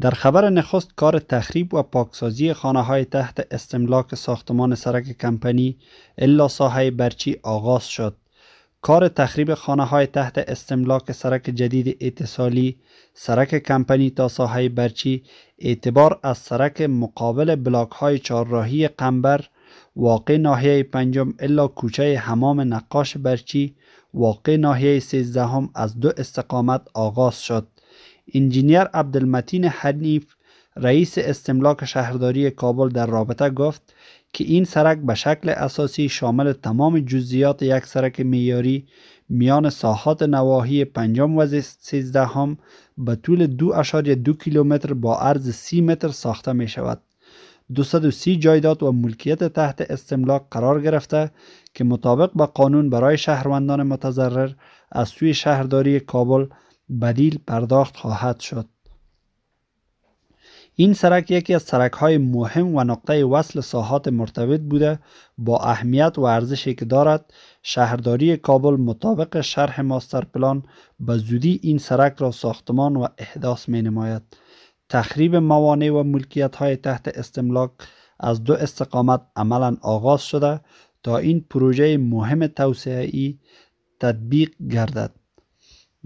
در خبر نخست کار تخریب و پاکسازی خانه های تحت استملاک ساختمان سرک کمپنی الا ساحه برچی آغاز شد. کار تخریب خانه های تحت استملاک سرک جدید اتصالی سرک کمپنی تا ساحه برچی اعتبار از سرک مقابل بلاک های چهارراهی قنبر واقع ناحیه پنجم الا کوچه حمام نقاش برچی واقع ناحیه سیزدهم از دو استقامت آغاز شد انجینیر عبدالمتین حنیف رئیس استملاک شهرداری کابل در رابطه گفت که این سرک به شکل اساسی شامل تمام جزئیات یک سرک میاری میان ساحات نواحی پنجم و هم به طول دو اشار دو کیلومتر با عرض سی متر ساخته می شود. 230 جایداد و ملکیت تحت استملاک قرار گرفته که مطابق با قانون برای شهروندان متضرر از سوی شهرداری کابل بدیل پرداخت خواهد شد این سرک یکی از سرک های مهم و نقطه وصل ساحات مرتبط بوده با اهمیت و ارزشی که دارد شهرداری کابل مطابق شرح ماستر پلان به زودی این سرک را ساختمان و احداث می نماید تخریب موانع و ملکیت های تحت استملاک از دو استقامت عملا آغاز شده تا این پروژه مهم توسعه ای تطبیق گردد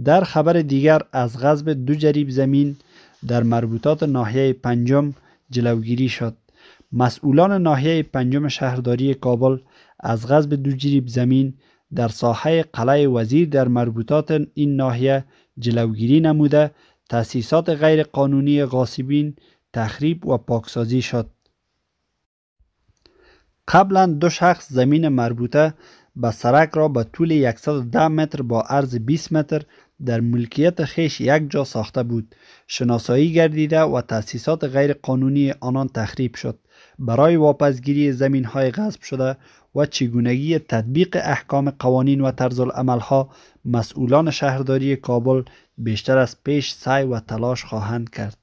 در خبر دیگر از غضب دو جریب زمین در مربوطات ناحیه پنجم جلوگیری شد مسئولان ناحیه پنجم شهرداری کابل از غضب دو جریب زمین در ساحه قلعه وزیر در مربوطات این ناحیه جلوگیری نموده غیر غیرقانونی غاصبین تخریب و پاکسازی شد قبلا دو شخص زمین مربوطه به سرک را به طول 110 متر با عرض 20 متر در ملکیت خیش یک جا ساخته بود شناسایی گردیده و تأسیسات قانونی آنان تخریب شد برای واپسگیری زمین های غصب شده و چگونگی تطبیق احکام قوانین و طرز ها مسئولان شهرداری کابل بیشتر از پیش سعی و تلاش خواهند کرد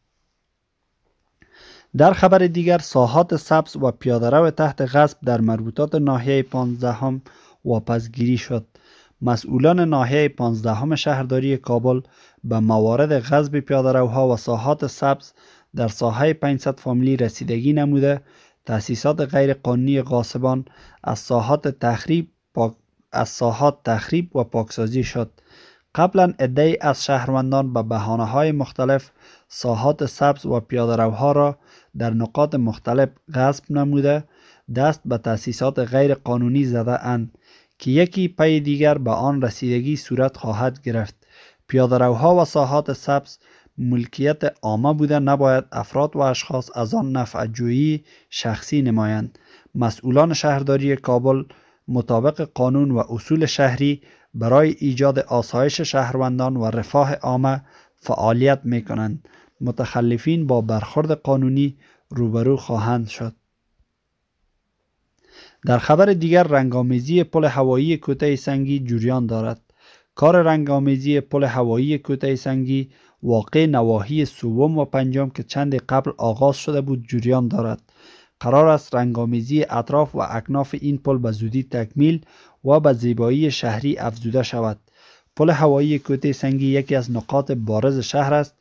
در خبر دیگر ساحات سبز و پیادهرو تحت غصب در مربوطات ناحیه 15 هم واپسگیری شد مسئولان ناحیه 15 شهرداری کابل به موارد غضب پیادهروها و ساحات سبز در ساحه 500 فامیلی رسیدگی نموده تأسیسات غیرقانونی غاصبان از ساحات تخریب از ساحات تخریب و پاکسازی شد قبلا عده از شهروندان به بحانه های مختلف ساحات سبز و پیادهروها را در نقاط مختلف غصب نموده دست به تأسیسات غیرقانونی زده اند که یکی پی دیگر به آن رسیدگی صورت خواهد گرفت پیادهروها و ساحات سبز ملکیت عامه بوده نباید افراد و اشخاص از آن نفع جویی شخصی نمایند مسئولان شهرداری کابل مطابق قانون و اصول شهری برای ایجاد آسایش شهروندان و رفاه عامه فعالیت می کنند متخلفین با برخورد قانونی روبرو خواهند شد در خبر دیگر رنگامیزی پل هوایی کوته سنگی جریان دارد کار رنگامیزی پل هوایی کوته سنگی واقع نواحی سوم و پنجم که چند قبل آغاز شده بود جریان دارد قرار است رنگامیزی اطراف و اکناف این پل به زودی تکمیل و به زیبایی شهری افزوده شود پل هوایی کوته سنگی یکی از نقاط بارز شهر است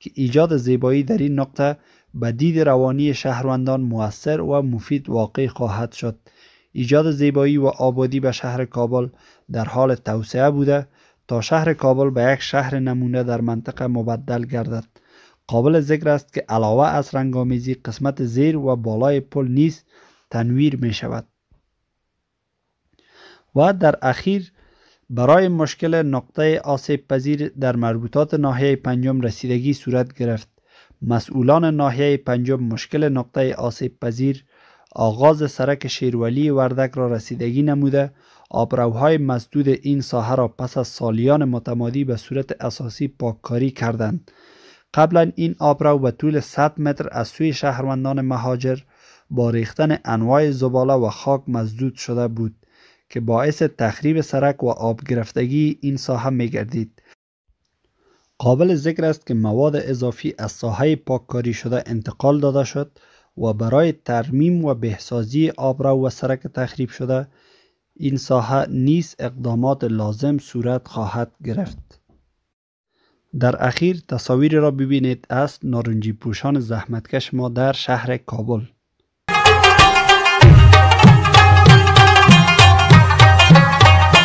که ایجاد زیبایی در این نقطه به دید روانی شهروندان موثر و مفید واقع خواهد شد ایجاد زیبایی و آبادی به شهر کابل در حال توسعه بوده تا شهر کابل به یک شهر نمونه در منطقه مبدل گردد قابل ذکر است که علاوه از رنگامیزی قسمت زیر و بالای پل نیز تنویر می شود و در اخیر برای مشکل نقطه آسیب پذیر در مربوطات ناحیه پنجم رسیدگی صورت گرفت مسئولان ناحیه پنجم مشکل نقطه آسیب پذیر آغاز سرک شیرولی وردک را رسیدگی نموده آبروهای مسدود این ساحه را پس از سالیان متمادی به صورت اساسی پاککاری کردند قبلا این آبرو به طول 100 متر از سوی شهروندان مهاجر با ریختن انواع زباله و خاک مزدود شده بود که باعث تخریب سرک و آب گرفتگی این ساحه می گردید قابل ذکر است که مواد اضافی از ساحه پاککاری شده انتقال داده شد و برای ترمیم و بهسازی آبرو و سرک تخریب شده این ساحه نیز اقدامات لازم صورت خواهد گرفت در اخیر تصاویر را ببینید از نارنجی پوشان زحمتکش ما در شهر کابل